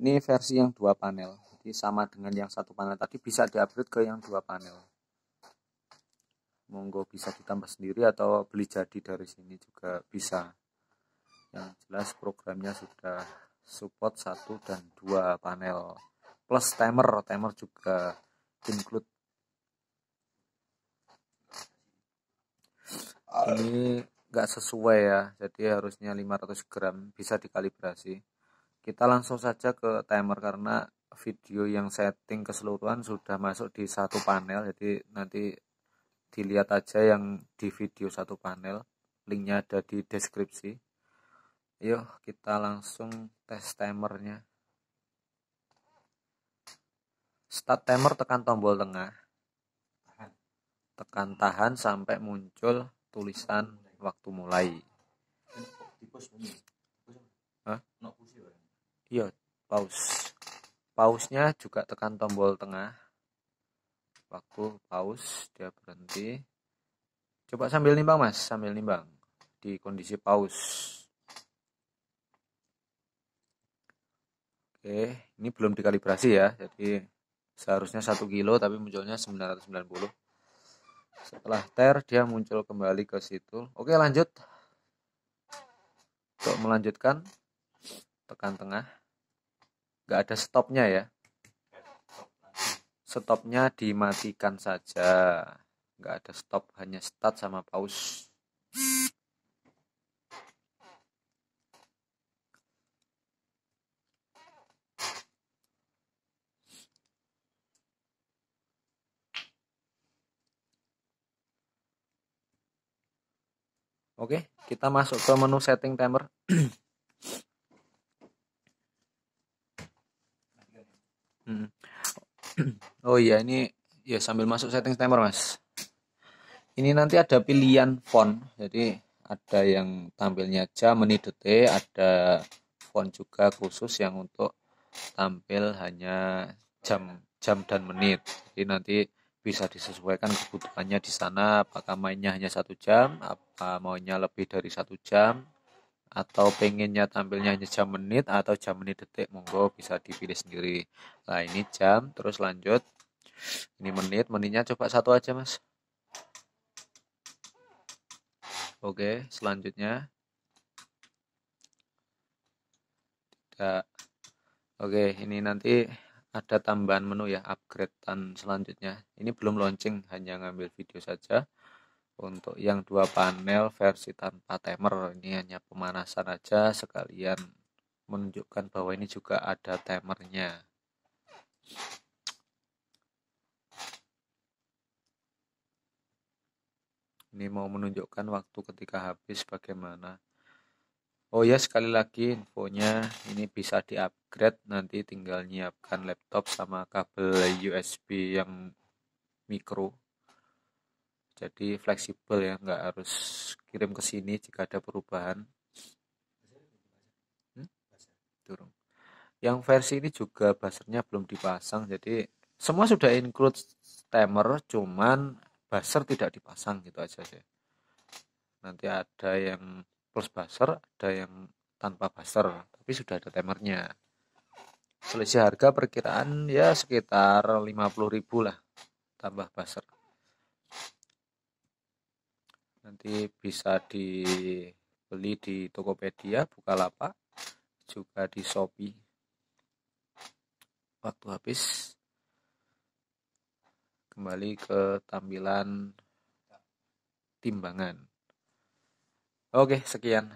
Ini versi yang dua panel. Jadi sama dengan yang satu panel tadi bisa diupgrade ke yang dua panel. Monggo bisa ditambah sendiri atau beli jadi dari sini juga bisa. Yang jelas programnya sudah support satu dan dua panel plus timer timer juga include ini nggak sesuai ya jadi harusnya 500 gram bisa dikalibrasi kita langsung saja ke timer karena video yang setting keseluruhan sudah masuk di satu panel jadi nanti dilihat aja yang di video satu panel linknya ada di deskripsi yuk kita langsung tes timernya start timer tekan tombol tengah tekan tahan sampai muncul tulisan waktu mulai iya pause pausenya juga tekan tombol tengah waktu pause dia berhenti coba sambil nimbang mas sambil nimbang di kondisi pause Oke, ini belum dikalibrasi ya. Jadi seharusnya satu kilo tapi munculnya 990 setelah ter dia muncul kembali ke situ oke lanjut untuk melanjutkan tekan tengah nggak ada stopnya ya stopnya dimatikan saja nggak ada stop hanya start sama pause Oke, kita masuk ke menu setting timer. Hmm. oh iya, ini ya sambil masuk setting timer, Mas. Ini nanti ada pilihan font. Jadi ada yang tampilnya jam, menit, detik, ada font juga khusus yang untuk tampil hanya jam jam dan menit. Jadi nanti bisa disesuaikan kebutuhannya di sana apakah mainnya hanya satu jam apa maunya lebih dari satu jam atau pengennya tampilnya hanya jam menit atau jam menit detik monggo bisa dipilih sendiri nah ini jam terus lanjut ini menit menitnya coba satu aja mas oke selanjutnya tidak oke ini nanti ada tambahan menu ya upgradean selanjutnya ini belum launching hanya ngambil video saja untuk yang dua panel versi tanpa timer ini hanya pemanasan aja sekalian menunjukkan bahwa ini juga ada timernya ini mau menunjukkan waktu ketika habis bagaimana Oh ya sekali lagi infonya ini bisa di-upgrade nanti tinggal nyiapkan laptop sama kabel USB yang mikro. Jadi fleksibel ya, nggak harus kirim ke sini jika ada perubahan. Hmm? Yang versi ini juga basernya belum dipasang, jadi semua sudah include timer, cuman baser tidak dipasang gitu aja sih. Nanti ada yang plus buzzer ada yang tanpa buzzer tapi sudah ada timernya selisih harga perkiraan ya sekitar 50.000 lah tambah buzzer nanti bisa dibeli di Tokopedia Bukalapak juga di Shopee waktu habis kembali ke tampilan timbangan Oke, sekian.